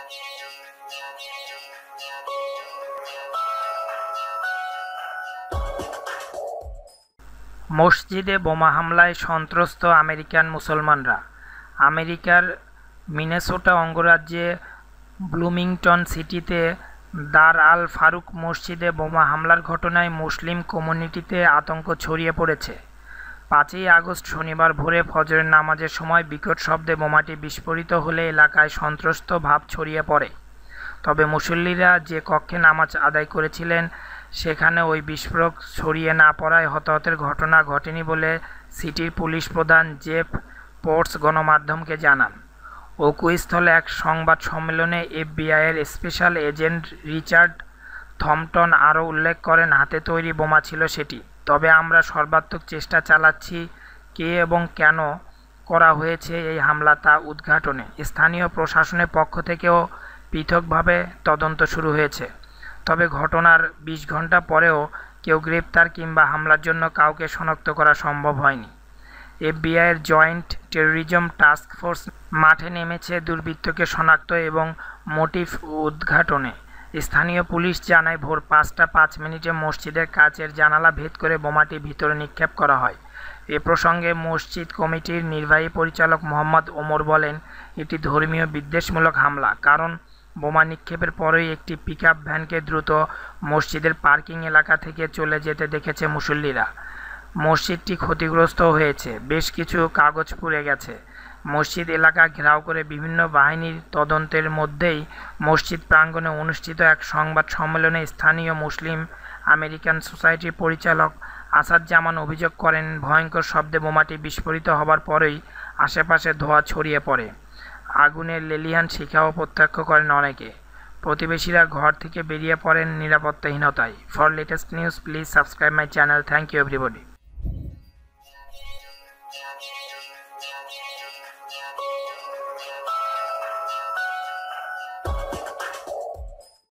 মসজিদে বোমা হামলায় সন্ত্রস্ত আমেরিকান মুসলমানরা আমেরিকার মিনেসোটা অঙ্গরাজ্যে ব্লুমিংটন সিটিতে দার আল ফারুক মসজিদে বোমা হামলার ঘটনায় মুসলিম কমিউনিটিতে আতঙ্ক ছড়িয়ে পড়েছে পাঁচই আগস্ট শনিবার ভোরে ফজরের নামাজের সময় বিকট শব্দে বোমাটি বিস্ফোরিত হলে এলাকায় সন্ত্রস্ত ভাব ছড়িয়ে পড়ে তবে মুসল্লিরা যে কক্ষে নামাজ আদায় করেছিলেন সেখানে ওই বিস্ফোরক ছড়িয়ে না পড়ায় হতাহতের ঘটনা ঘটেনি বলে সিটির পুলিশ প্রধান জেফ পোর্টস গণমাধ্যমকে জানান ওকুইস্থলে এক সংবাদ সম্মেলনে এফবিআইয়ের স্পেশাল এজেন্ট রিচার্ড থম্পটন আরও উল্লেখ করেন হাতে তৈরি বোমা ছিল সেটি তবে আমরা সর্বাত্মক চেষ্টা চালাচ্ছি কে এবং কেন করা হয়েছে এই হামলা তা উদ্ঘাটনে স্থানীয় প্রশাসনের পক্ষ থেকেও পৃথকভাবে তদন্ত শুরু হয়েছে তবে ঘটনার ২০ ঘন্টা পরেও কেউ গ্রেপ্তার কিংবা হামলার জন্য কাউকে শনাক্ত করা সম্ভব হয়নি এফবিআইয়ের জয়েন্ট টেরোরিজম টাস্ক ফোর্স মাঠে নেমেছে দুর্বৃত্তকে শনাক্ত এবং মোটিভ উদ্ঘাটনে স্থানীয় পুলিশ জানায় ভোর পাঁচটা পাঁচ মিনিটে মসজিদের কাচের জানালা ভেদ করে বোমাটি ভিতরে নিক্ষেপ করা হয় এ প্রসঙ্গে মসজিদ কমিটির নির্বাহী পরিচালক মোহাম্মদ ওমর বলেন এটি ধর্মীয় বিদ্বেষমূলক হামলা কারণ বোমা নিক্ষেপের পরেই একটি পিক ভ্যানকে দ্রুত মসজিদের পার্কিং এলাকা থেকে চলে যেতে দেখেছে মুসল্লিরা মসজিদটি ক্ষতিগ্রস্ত হয়েছে বেশ কিছু কাগজ পুড়ে গেছে মসজিদ এলাকা ঘেরাও করে বিভিন্ন বাহিনীর তদন্তের মধ্যেই মসজিদ প্রাঙ্গণে অনুষ্ঠিত এক সংবাদ সম্মেলনে স্থানীয় মুসলিম আমেরিকান সোসাইটির পরিচালক আসাদ জামান অভিযোগ করেন ভয়ঙ্কর শব্দে বোমাটি বিস্ফোরিত হবার পরেই আশেপাশে ধোঁয়া ছড়িয়ে পড়ে আগুনের লেলিহান শিখাও প্রত্যক্ষ করেন অনেকে প্রতিবেশীরা ঘর থেকে বেরিয়ে পড়েন নিরাপত্তাহীনতায় for latest news please subscribe my channel thank you everybody Thank you.